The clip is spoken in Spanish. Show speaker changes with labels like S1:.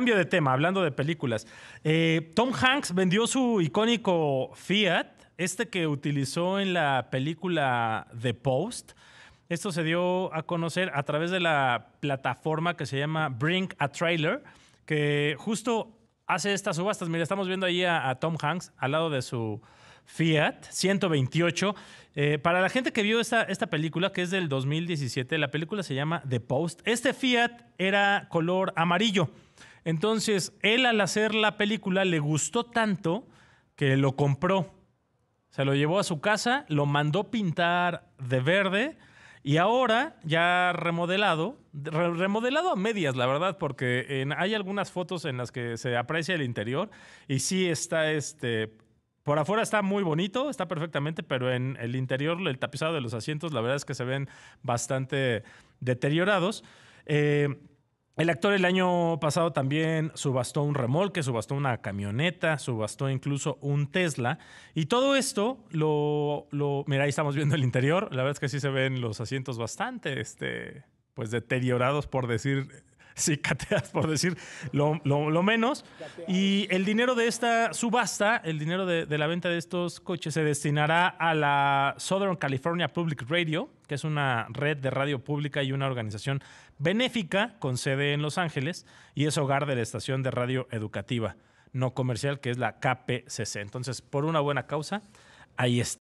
S1: Cambio de tema, hablando de películas. Eh, Tom Hanks vendió su icónico Fiat, este que utilizó en la película The Post. Esto se dio a conocer a través de la plataforma que se llama Bring a Trailer, que justo hace estas subastas. Mira, estamos viendo ahí a, Tom Hanks al lado de su Fiat 128. Eh, para la gente que vio esta, esta película, que es del 2017, la película se llama The Post. Este Fiat era color amarillo. Entonces, él al hacer la película le gustó tanto que lo compró. Se lo llevó a su casa, lo mandó pintar de verde y ahora ya remodelado, remodelado a medias, la verdad, porque hay algunas fotos en las que se aprecia el interior y sí está este por afuera está muy bonito, está perfectamente, pero en el interior, el tapizado de los asientos, la verdad es que se ven bastante deteriorados. Eh, el actor el año pasado también subastó un remolque, subastó una camioneta, subastó incluso un Tesla. Y todo esto lo, lo mira, ahí estamos viendo el interior. La verdad es que sí se ven los asientos bastante este, pues deteriorados, por decir sí, por decir lo, menos. Y el dinero de esta subasta, el dinero de, de, la venta de estos coches se destinará a la Southern California Public Radio, que es una red de radio pública y una organización benéfica con sede en Los Ángeles y es hogar de la estación de radio educativa no comercial, que es la KPCC. Entonces, por una buena causa, ahí está.